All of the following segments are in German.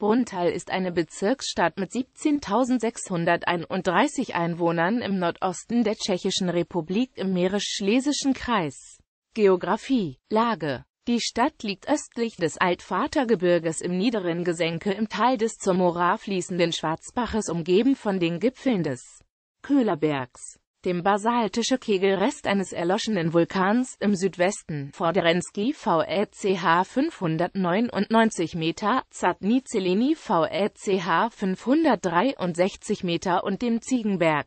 Brunnthal ist eine Bezirksstadt mit 17.631 Einwohnern im Nordosten der Tschechischen Republik im Mährisch-Schlesischen Kreis. Geografie, Lage Die Stadt liegt östlich des Altvatergebirges im niederen Gesenke im Tal des zur Morar fließenden Schwarzbaches umgeben von den Gipfeln des Köhlerbergs dem basaltische Kegelrest eines erloschenen Vulkans im Südwesten, Vorderensky VECH 599 Meter, Zadni Zeleni VECH 563 Meter und dem Ziegenberg.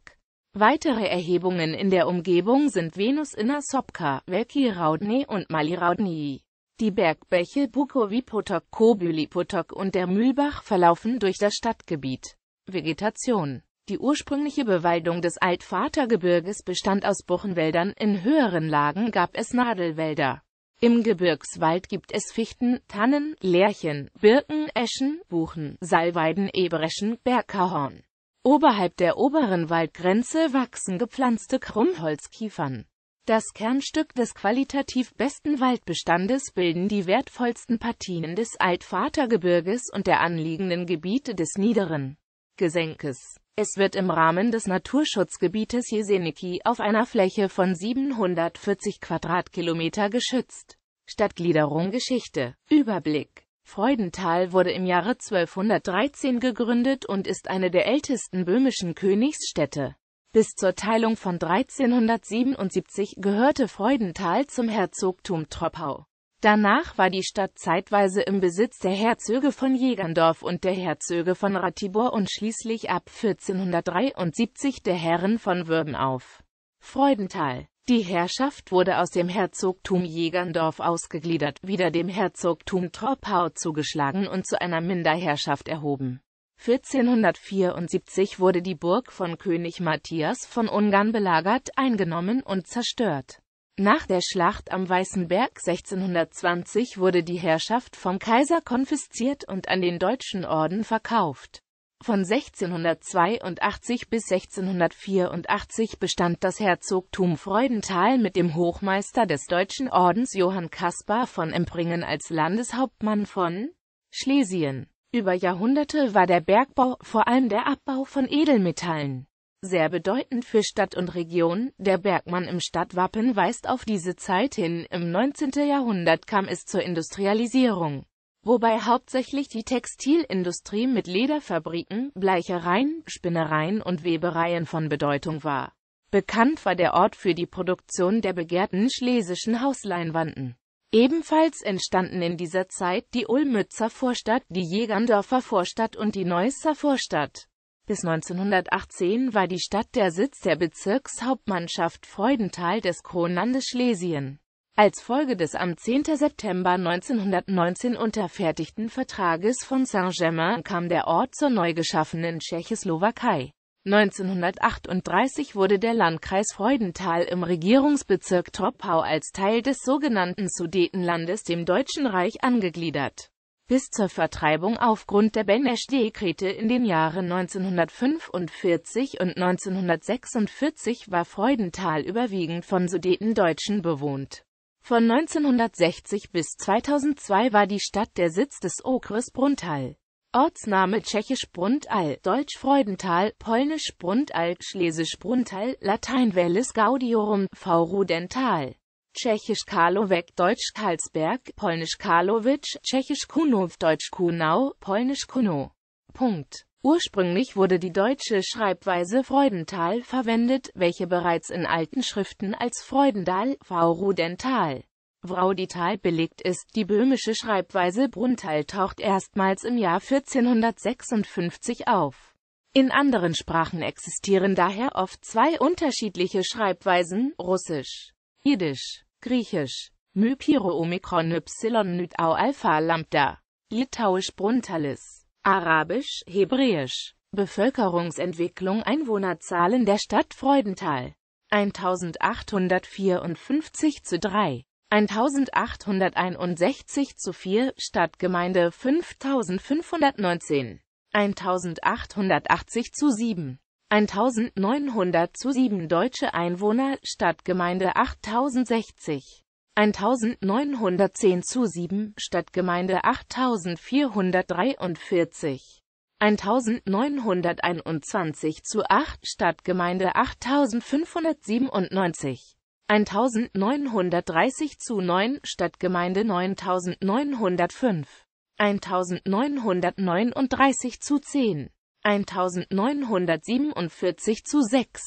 Weitere Erhebungen in der Umgebung sind Venus Inner Sopka, Velki Raudny und Mali Raudny. Die Bergbäche Bukovipotok, Potok, und der Mühlbach verlaufen durch das Stadtgebiet. Vegetation die ursprüngliche Bewaldung des Altvatergebirges bestand aus Buchenwäldern, in höheren Lagen gab es Nadelwälder. Im Gebirgswald gibt es Fichten, Tannen, Lärchen, Birken, Eschen, Buchen, Salweiden, Ebereschen, Berghahorn. Oberhalb der oberen Waldgrenze wachsen gepflanzte Krummholzkiefern. Das Kernstück des qualitativ besten Waldbestandes bilden die wertvollsten Partien des Altvatergebirges und der anliegenden Gebiete des niederen Gesenkes. Es wird im Rahmen des Naturschutzgebietes Jeseniki auf einer Fläche von 740 Quadratkilometer geschützt. Stadtgliederung Geschichte Überblick Freudenthal wurde im Jahre 1213 gegründet und ist eine der ältesten böhmischen Königsstädte. Bis zur Teilung von 1377 gehörte Freudenthal zum Herzogtum Troppau. Danach war die Stadt zeitweise im Besitz der Herzöge von Jägerndorf und der Herzöge von Ratibor und schließlich ab 1473 der Herren von Würden auf Freudenthal. Die Herrschaft wurde aus dem Herzogtum Jägerndorf ausgegliedert, wieder dem Herzogtum Troppau zugeschlagen und zu einer Minderherrschaft erhoben. 1474 wurde die Burg von König Matthias von Ungarn belagert, eingenommen und zerstört. Nach der Schlacht am Weißen Berg 1620 wurde die Herrschaft vom Kaiser konfisziert und an den Deutschen Orden verkauft. Von 1682 bis 1684 bestand das Herzogtum Freudenthal mit dem Hochmeister des Deutschen Ordens Johann Caspar von Empringen als Landeshauptmann von Schlesien. Über Jahrhunderte war der Bergbau, vor allem der Abbau von Edelmetallen, sehr bedeutend für Stadt und Region, der Bergmann im Stadtwappen weist auf diese Zeit hin, im 19. Jahrhundert kam es zur Industrialisierung, wobei hauptsächlich die Textilindustrie mit Lederfabriken, Bleichereien, Spinnereien und Webereien von Bedeutung war. Bekannt war der Ort für die Produktion der begehrten schlesischen Hausleinwanden. Ebenfalls entstanden in dieser Zeit die Ulmützer Vorstadt, die Jägerndorfer Vorstadt und die Neusser Vorstadt. Bis 1918 war die Stadt der Sitz der Bezirkshauptmannschaft Freudenthal des Kronlandes Schlesien. Als Folge des am 10. September 1919 unterfertigten Vertrages von Saint-Germain kam der Ort zur neu geschaffenen Tschechoslowakei. 1938 wurde der Landkreis Freudenthal im Regierungsbezirk Troppau als Teil des sogenannten Sudetenlandes dem Deutschen Reich angegliedert bis zur Vertreibung aufgrund der Ben dekrete in den Jahren 1945 und 1946 war Freudenthal überwiegend von Sudetendeutschen bewohnt. Von 1960 bis 2002 war die Stadt der Sitz des Okres Brunthal. Ortsname tschechisch Brunthal, deutsch Freudenthal, polnisch Brunthal, schlesisch Brunthal, latein Vallis Gaudiorum, Vaurudental. Tschechisch Karlovec, Deutsch Karlsberg, Polnisch Karlowitsch, Tschechisch Kunow, Deutsch Kunau, Polnisch Kuno. Punkt. Ursprünglich wurde die deutsche Schreibweise Freudenthal verwendet, welche bereits in alten Schriften als Freudendal, Vaurudental, Vraudital belegt ist. Die böhmische Schreibweise Bruntal taucht erstmals im Jahr 1456 auf. In anderen Sprachen existieren daher oft zwei unterschiedliche Schreibweisen, Russisch Jiddisch, Griechisch, Mypiro Omikron Y au Alpha Lambda, Litauisch Bruntalis, Arabisch, Hebräisch, Bevölkerungsentwicklung Einwohnerzahlen der Stadt Freudenthal 1854 zu 3, 1861 zu 4, Stadtgemeinde 5519, 1880 zu 7. 1900 zu 7 deutsche Einwohner, Stadtgemeinde 8060. 1910 zu 7, Stadtgemeinde 8443. 1921 zu 8, Stadtgemeinde 8597. 1930 zu 9, Stadtgemeinde 9905. 1939 zu 10, 1947 zu 6,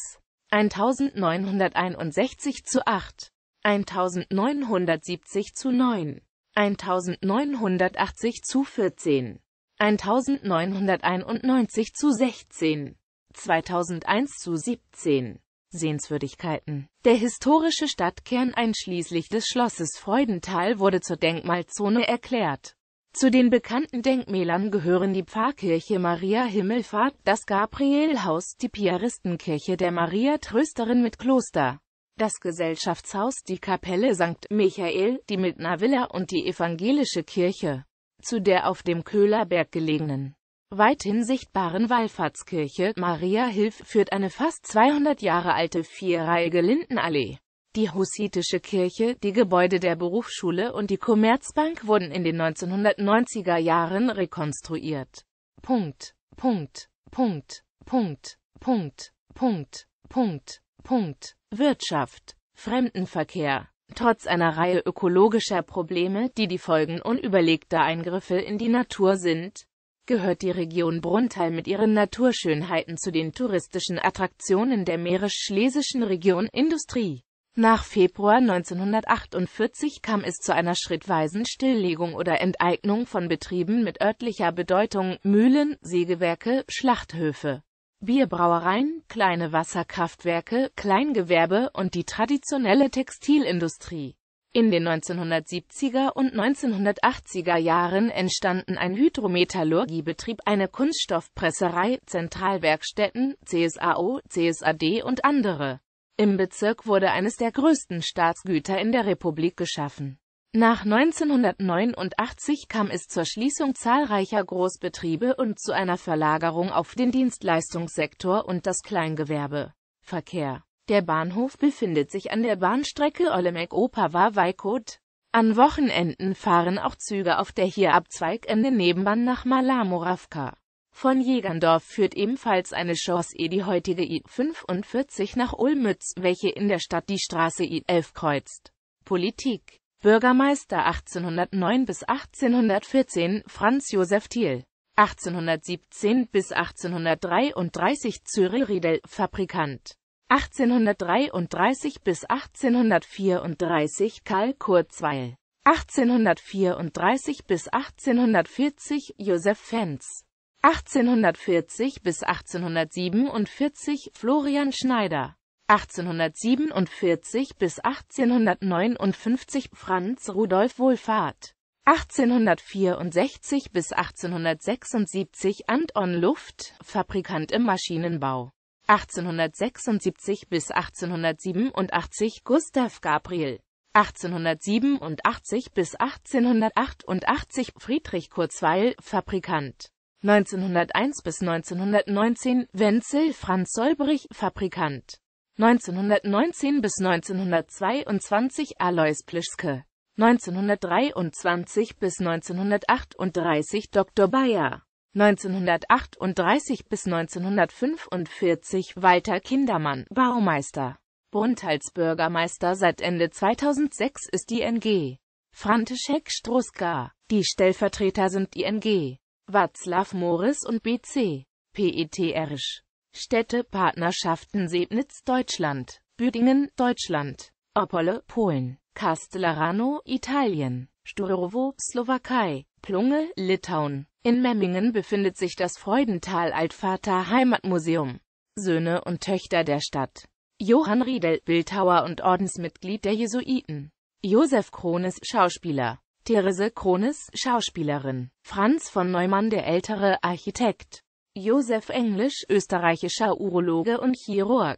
1961 zu 8, 1970 zu 9, 1980 zu 14, 1991 zu 16, 2001 zu 17. Sehenswürdigkeiten. Der historische Stadtkern einschließlich des Schlosses Freudenthal wurde zur Denkmalzone erklärt. Zu den bekannten Denkmälern gehören die Pfarrkirche Maria Himmelfahrt, das Gabrielhaus, die Piaristenkirche der Maria Trösterin mit Kloster, das Gesellschaftshaus, die Kapelle St. Michael, die Mildner Villa und die evangelische Kirche, zu der auf dem Köhlerberg gelegenen, weithin sichtbaren Wallfahrtskirche Maria Hilf führt eine fast 200 Jahre alte vierreihige Lindenallee. Die Hussitische Kirche, die Gebäude der Berufsschule und die Commerzbank wurden in den 1990er Jahren rekonstruiert. Punkt. Punkt. Punkt. Punkt. Punkt. Punkt. Punkt. Punkt. Wirtschaft. Fremdenverkehr. Trotz einer Reihe ökologischer Probleme, die die Folgen unüberlegter Eingriffe in die Natur sind, gehört die Region Brunnthal mit ihren Naturschönheiten zu den touristischen Attraktionen der meerisch-schlesischen Region Industrie. Nach Februar 1948 kam es zu einer schrittweisen Stilllegung oder Enteignung von Betrieben mit örtlicher Bedeutung Mühlen, Sägewerke, Schlachthöfe. Bierbrauereien, kleine Wasserkraftwerke, Kleingewerbe und die traditionelle Textilindustrie. In den 1970er und 1980er Jahren entstanden ein Hydrometallurgiebetrieb, eine Kunststoffpresserei, Zentralwerkstätten, CSAO, CSAD und andere. Im Bezirk wurde eines der größten Staatsgüter in der Republik geschaffen. Nach 1989 kam es zur Schließung zahlreicher Großbetriebe und zu einer Verlagerung auf den Dienstleistungssektor und das Kleingewerbe. Verkehr Der Bahnhof befindet sich an der Bahnstrecke Olemek-Opava-Weikot. An Wochenenden fahren auch Züge auf der hier abzweigenden Nebenbahn nach Malamoravka. Von Jägerndorf führt ebenfalls eine Chaussee e, die heutige I45 nach Ulmütz, welche in der Stadt die Straße I11 kreuzt. Politik Bürgermeister 1809 bis 1814 Franz Josef Thiel 1817 bis 1833 Cyril Riedel Fabrikant 1833 bis 1834 Karl Kurzweil 1834 bis 1840 Josef Fenz 1840 bis 1847 Florian Schneider 1847 bis 1859 Franz Rudolf Wohlfahrt 1864 bis 1876 Anton Luft, Fabrikant im Maschinenbau 1876 bis 1887 Gustav Gabriel 1887 bis 1888 Friedrich Kurzweil, Fabrikant 1901 bis 1919 Wenzel Franz Solberich, Fabrikant 1919 bis 1922 Alois Plischke 1923 bis 1938 Dr. Bayer 1938 bis 1945 Walter Kindermann, Baumeister. Bund als Bürgermeister seit Ende 2006 ist die NG. František Struska. Die Stellvertreter sind die NG. Václav Moris und BC. Petrsch. Städte Partnerschaften Sebnitz Deutschland, Büdingen Deutschland, Opole Polen, Castellarano Italien, Sturowo Slowakei, Plunge Litauen. In Memmingen befindet sich das Freudental Altvater Heimatmuseum. Söhne und Töchter der Stadt. Johann Riedel, Bildhauer und Ordensmitglied der Jesuiten. Josef Krones, Schauspieler. Therese Krones, Schauspielerin, Franz von Neumann der ältere Architekt, Josef Englisch, österreichischer Urologe und Chirurg,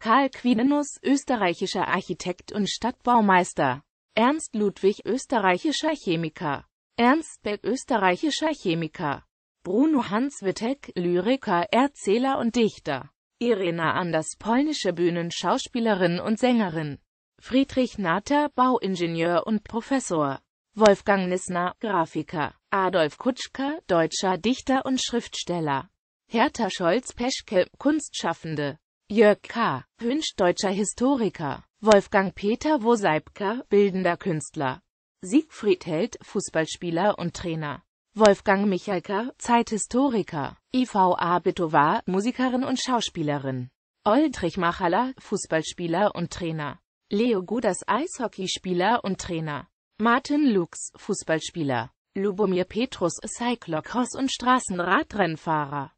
Karl Quinenus, österreichischer Architekt und Stadtbaumeister, Ernst Ludwig, österreichischer Chemiker, Ernst Beck, österreichischer Chemiker, Bruno Hans Wittek, Lyriker, Erzähler und Dichter, Irena Anders, polnische Bühnenschauspielerin und Sängerin, Friedrich Nater, Bauingenieur und Professor, Wolfgang Nissner, Grafiker, Adolf Kutschka, deutscher Dichter und Schriftsteller, Hertha Scholz-Peschke, Kunstschaffende, Jörg K. Hünsch, deutscher Historiker, Wolfgang Peter Woseibka, bildender Künstler, Siegfried Held, Fußballspieler und Trainer, Wolfgang Michalka, Zeithistoriker, IVA Bitovar, Musikerin und Schauspielerin, Oldrich Machaler, Fußballspieler und Trainer, Leo Gudas, Eishockeyspieler und Trainer, Martin Lux, Fußballspieler. Lubomir Petrus, Cyclocross- und Straßenradrennfahrer